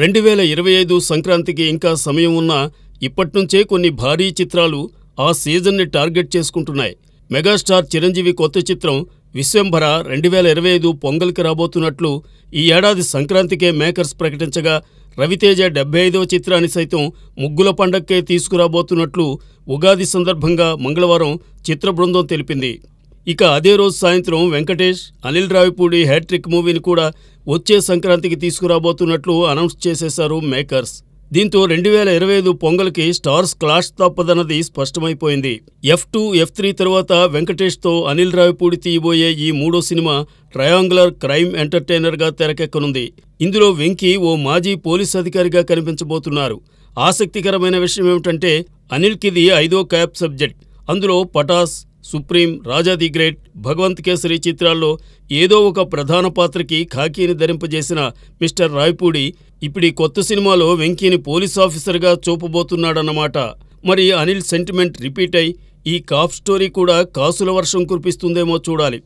రెండు వేల ఇరవై ఐదు సంక్రాంతికి ఇంకా సమయం ఉన్నా ఇప్పట్నుంచే కొన్ని భారీ చిత్రాలు ఆ సీజన్ని టార్గెట్ చేసుకుంటున్నాయి మెగాస్టార్ చిరంజీవి కొత్త చిత్రం విశ్వంభర రెండు వేల ఇరవై ఐదు పొంగల్కి రాబోతున్నట్లు ఈ ఏడాది సంక్రాంతికే మేకర్స్ ప్రకటించగా రవితేజ డెబ్బై ఐదవ చిత్రాన్ని సైతం ముగ్గుల పండక్కే తీసుకురాబోతున్నట్లు ఉగాది సందర్భంగా మంగళవారం చిత్ర బృందం తెలిపింది ఇక అదే రోజు సాయంత్రం వెంకటేష్ అనిల్ రావిపూడి హ్యాట్రిక్ మూవీని కూడా వచ్చే సంక్రాంతికి తీసుకురాబోతున్నట్లు అనౌన్స్ చేసేశారు మేకర్స్ దీంతో రెండు వేల ఇరవై ఐదు పొంగల్కి స్టార్స్ క్లాష్ తప్పదన్నది స్పష్టమైపోయింది ఎఫ్ టూ ఎఫ్ త్రీ తర్వాత వెంకటేష్తో అనిల్ రావిపూడి తీయబోయే ఈ మూడో సినిమా ట్రయాంగులర్ క్రైమ్ ఎంటర్టైనర్గా తెరకెక్కనుంది ఇందులో వెంకీ ఓ మాజీ పోలీస్ అధికారిగా కనిపించబోతున్నారు ఆసక్తికరమైన విషయం ఏమిటంటే అనిల్కిది ఐదో క్యాప్ సబ్జెక్ట్ అందులో Pataas supreme Raja the great Bhagavanth Kesari చిత్రాల్లో ఏదో ఒక ప్రధాన పాత్రకి ఖాకీని ధరింపజేసిన మిస్టర్ రాయ్పూడి ఇప్పుడు కొత్త సినిమాలో వెంకీని పోలీస్ ఆఫీసర్గా చూపబోతున్నాడన్నమాట మరి అనిల్ సెంటిమెంట్ రిపీట్ అయి ఈ కాఫ్ స్టోరీ కూడా కాసుల వర్షం కురిపిస్తుందేమో చూడాలి